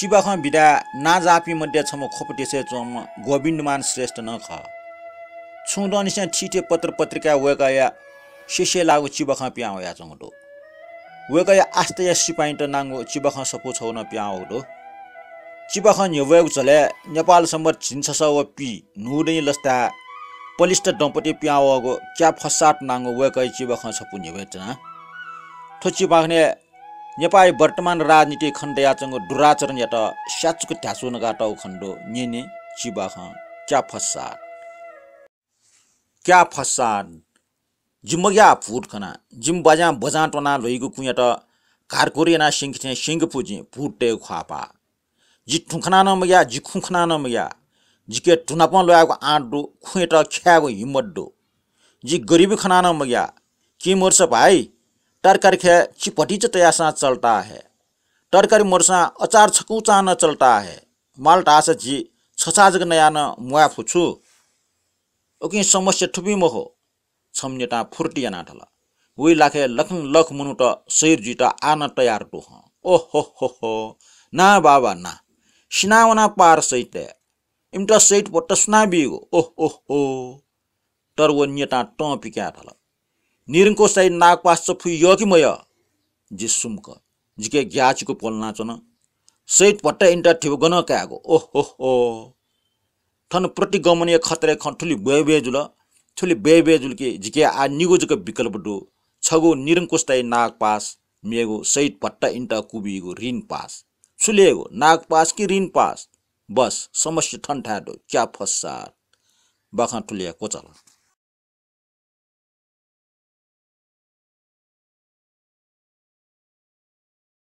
चिबख बिदा না জাপি মধ্যে ছম খোপটেছে চম গোবিন্দমান শ্রেষ্ঠ श्रेष्ठ नख ছুঁদ নিশা छिटे पत्र पत्रिका वेगया शिष्य लागु चिबख पियाओ या वे वेगया आस्ते या सिपाइन्ट नाङ्गो चिबख सपो छौ न पियाओ डो चिबख न्यवेग चले नेपाल सम्बर झिन्छस व पि नुरै लस्ता पलिष्ट डम्पटे पियाओ अगो क्या फसाट नाङ्गो वेगय चिबख सपु न्यवेट थो ने नेपाली वर्तमान राजनीति खण्ड खण्डयाचङको दुराचरण त स्याचुको थ्यासुन गाटाउ खण्डो ने चिबाख क्या फसाद क्या फसाद जिम्मग्या फुट खना जिम बजा बजा टोना लोइगु त कारकोरियाना सिङ्खे सिङ्ग फुटे खुवापा जि ठुखना नमग्या जि खुखना नमग्या जिके टुनापन लोयाको आँटो डो खुएट ख्याको हिम्मत डो जि गरिबी खना नमग्या के मर्छ भाइ टर खे चिपटी चतयासा चलता है टर मोरसा अचार छकुचा न चलता है मालटा से जी छछाजग नया न मुआ फुछु ओकी समस्या ठुपी मो हो छमनेटा फुर्टी ना ठला वही लाखे लखन लख मुनुट त शरीर जी आन तयार टो ओ हो हो हो ना बाबा ना सिनावना पार सहित इम्टा सहित पट्ट सुना बिगो ओह ओह हो तर वो नेता टपिका ठला कि मय ಯೋಗಿಮಯ जिके ग्याचको ಗ್ಯಾಚಿಗು नाचन सहित पट्टा इन्टा थियो गन आगो ओहो हो थन प्रतिगमनीय खतरे खन ठुली बेबेजुल ठुली जुल के झिके आ निगोजुको विकल्प डो छगो निरङ्को साई पास मेगो सहित पट्टा इन्टा कुबिगो रिन पास सुलेगो नागपास कि रिन पास बस समस्या ठन्ठा डो क्या फसार बाखा ठुलिया कोचल